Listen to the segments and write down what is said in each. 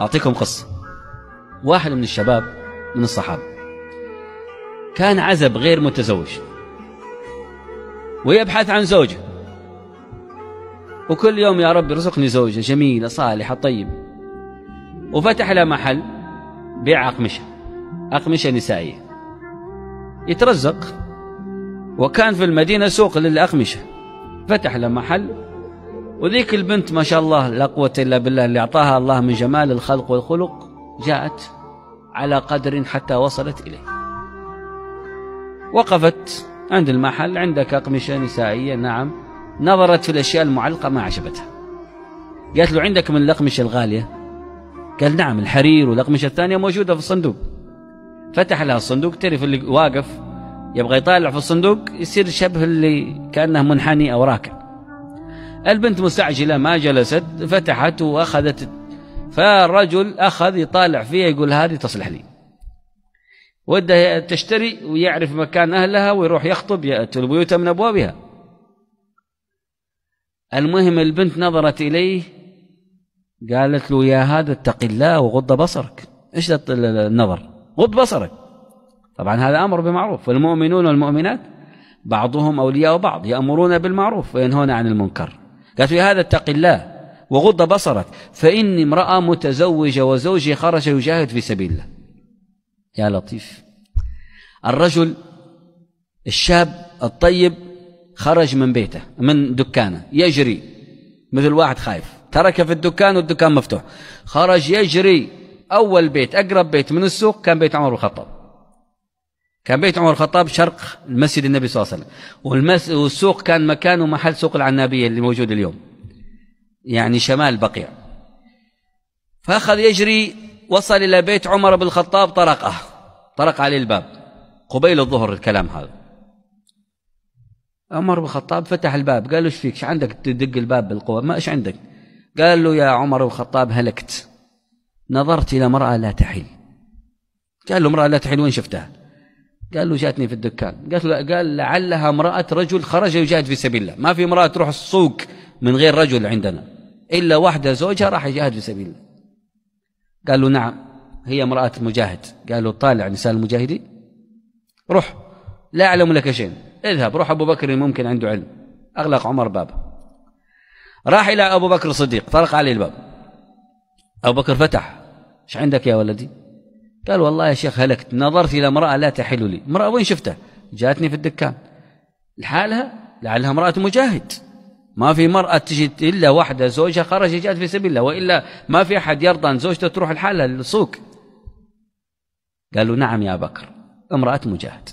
أعطيكم قصة واحد من الشباب من الصحابة كان عزب غير متزوج ويبحث عن زوجة وكل يوم يا رب ارزقني زوجة جميلة صالحة طيبة وفتح له محل بيع أقمشة أقمشة نسائية يترزق وكان في المدينة سوق للأقمشة فتح له محل وذيك البنت ما شاء الله لا قوة إلا بالله اللي أعطاها الله من جمال الخلق والخلق جاءت على قدر حتى وصلت إليه وقفت عند المحل عندك أقمشة نسائية نعم نظرت في الأشياء المعلقة ما عجبتها قالت له عندك من الأقمشة الغالية قال نعم الحرير والأقمشة الثانية موجودة في الصندوق فتح لها الصندوق تعرف اللي واقف يبغى يطالع في الصندوق يصير شبه اللي كأنه منحني أو راكع البنت مستعجلة ما جلست فتحت وأخذت فالرجل أخذ يطالع فيها يقول هذه تصلح لي وده تشتري ويعرف مكان أهلها ويروح يخطب يأتي البيوت من أبوابها المهم البنت نظرت إليه قالت له يا هذا اتق الله وغض بصرك ايش النظر غض بصرك طبعا هذا أمر بمعروف والمؤمنون والمؤمنات بعضهم أولياء بعض يأمرون بالمعروف وينهون عن المنكر قالت له يا هذا اتق الله وغض بصرك فإني امرأة متزوجة وزوجي خرج يجاهد في سبيل الله يا لطيف الرجل الشاب الطيب خرج من بيته من دكانه يجري مثل واحد خايف ترك في الدكان والدكان مفتوح خرج يجري أول بيت أقرب بيت من السوق كان بيت عمر بن الخطاب كان بيت عمر الخطاب شرق المسجد النبي صلى الله عليه وسلم والمس... والسوق كان مكانه محل سوق العنابية اللي موجود اليوم يعني شمال بقيع فأخذ يجري وصل إلى بيت عمر بن الخطاب طرقه طرق عليه الباب قبيل الظهر الكلام هذا عمر بن الخطاب فتح الباب قال له ايش فيك ايش عندك تدق الباب بالقوة ما ايش عندك قال له يا عمر بن الخطاب هلكت نظرت إلى امرأة لا تحل قال له امرأة لا تحل وين شفتها قال له جاتني في الدكان قالت له قال لعلها امرأة رجل خرج يجاهد في سبيل الله ما في امرأة تروح السوق من غير رجل عندنا إلا واحدة زوجها راح يجاهد في سبيل الله قال له نعم هي امرأة مجاهد قال له طالع نساء المجاهدين روح لا أعلم لك شيء اذهب روح أبو بكر ممكن عنده علم أغلق عمر بابه راح إلى أبو بكر الصديق طرق عليه الباب أبو بكر فتح ايش عندك يا ولدي قال والله يا شيخ هلكت نظرت إلى امرأة لا تحل لي امرأة وين شفتها جاتني في الدكان لحالها لعلها امرأة مجاهد ما في مرأة تجد إلا واحدة زوجها خرج جاءت في سبيل الله وإلا ما في أحد يرضى أن زوجته تروح لحالها للسوق قالوا نعم يا بكر امرأة مجاهد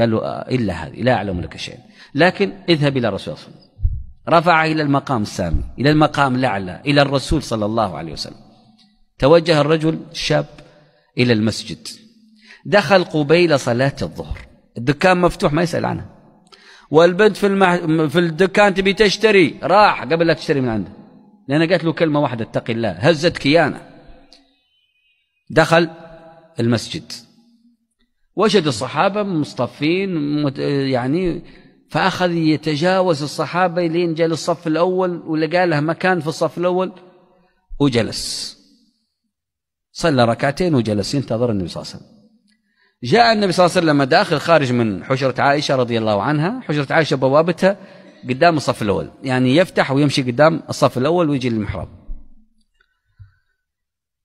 قالوا آه، إلا هذه لا أعلم لك شيئا لكن اذهب إلى رسول الله رفع إلى المقام السامي إلى المقام الأعلى إلى الرسول صلى الله عليه وسلم توجه الرجل الشاب إلى المسجد دخل قبيل صلاة الظهر الدكان مفتوح ما يسأل عنها والبنت في المح... في الدكان تبي تشتري راح قبل لا تشتري من عنده لأن قالت له كلمة واحدة اتق الله هزت كيانه دخل المسجد وجد الصحابة مصطفين يعني فأخذ يتجاوز الصحابة لين جاء للصف الأول ولقى له مكان في الصف الأول وجلس صلى ركعتين وجلس ينتظر النبي صلى الله عليه وسلم جاء النبي صلى الله عليه وسلم داخل خارج من حجرة عائشة رضي الله عنها حجرة عائشة بوابتها قدام الصف الأول يعني يفتح ويمشي قدام الصف الأول ويجي للمحراب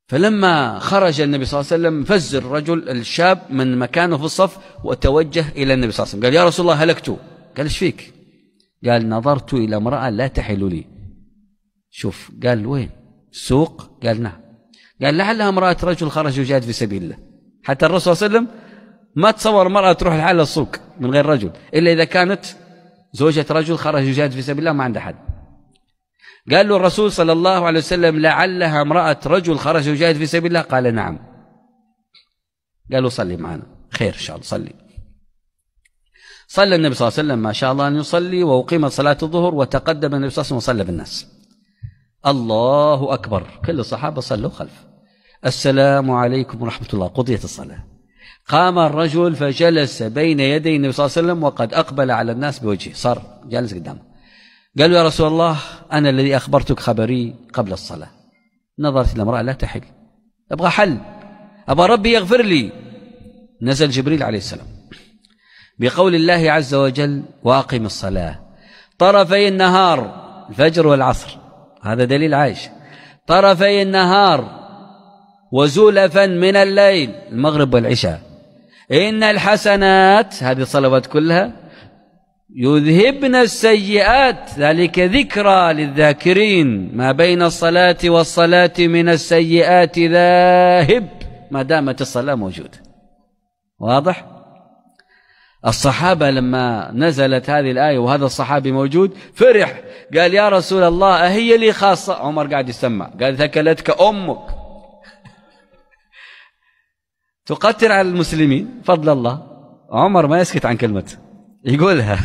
فلما خرج النبي صلى الله عليه وسلم فز الرجل الشاب من مكانه في الصف وتوجه إلى النبي صلى الله عليه وسلم قال يا رسول الله هلكت قال ايش فيك قال نظرت إلى امرأة لا تحل لي شوف قال وين سوق قال نعم قال لعلها امرأة رجل خرج وجاد في سبيل الله حتى الرسول صلى الله عليه وسلم ما تصور امرأة تروح لحالها السوق من غير رجل إلا إذا كانت زوجة رجل خرج يجاهد في سبيل الله ما عندها حد قال له الرسول صلى الله عليه وسلم لعلها امرأة رجل خرج يجاهد في سبيل الله قال نعم قال له صلي معنا خير إن شاء الله صلي صلى النبي صلى الله عليه وسلم ما شاء الله أن يصلي وأقيمت صلاة الظهر وتقدم النبي صلى الله عليه وسلم وصلى بالناس الله أكبر كل الصحابة صلوا خلفه السلام عليكم ورحمة الله قضيت الصلاة قام الرجل فجلس بين يدي النبي صلى الله عليه وسلم وقد أقبل على الناس بوجهه صار جالس قدامه قال له يا رسول الله أنا الذي أخبرتك خبري قبل الصلاة نظرت إلى امرأة لا تحل أبغى حل أبغى ربي يغفر لي نزل جبريل عليه السلام بقول الله عز وجل وأقم الصلاة طرفي النهار الفجر والعصر هذا دليل عائشة طرفي النهار وزلفا من الليل المغرب والعشاء إن الحسنات هذه الصلوات كلها يذهبن السيئات ذلك ذكرى للذاكرين ما بين الصلاة والصلاة من السيئات ذاهب ما دامت الصلاة موجودة واضح؟ الصحابة لما نزلت هذه الآية وهذا الصحابي موجود فرح قال يا رسول الله أهي لي خاصة عمر قاعد يسمع قال ثكلتك أمك تقاتل على المسلمين فضل الله عمر ما يسكت عن كلمة يقولها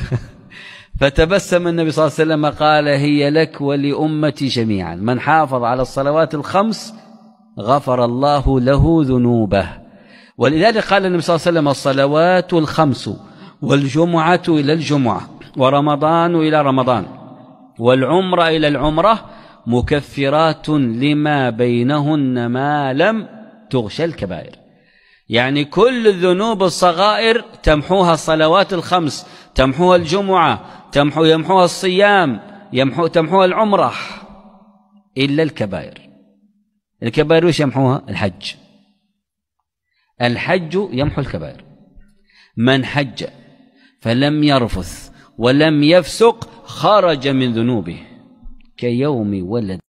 فتبسم النبي صلى الله عليه وسلم قال هي لك ولأمتي جميعا من حافظ على الصلوات الخمس غفر الله له ذنوبه ولذلك قال النبي صلى الله عليه وسلم الصلوات الخمس والجمعة إلى الجمعة ورمضان إلى رمضان والعمرة إلى العمرة مكفرات لما بينهن ما لم تغشى الكبائر يعني كل الذنوب الصغائر تمحوها الصلوات الخمس تمحوها الجمعة تمحو يمحوها الصيام يمحو تمحوها العمرة إلا الكبائر الكبائر وش يمحوها الحج الحج يمحو الكبائر من حج فلم يرفث ولم يفسق خرج من ذنوبه كيوم ولد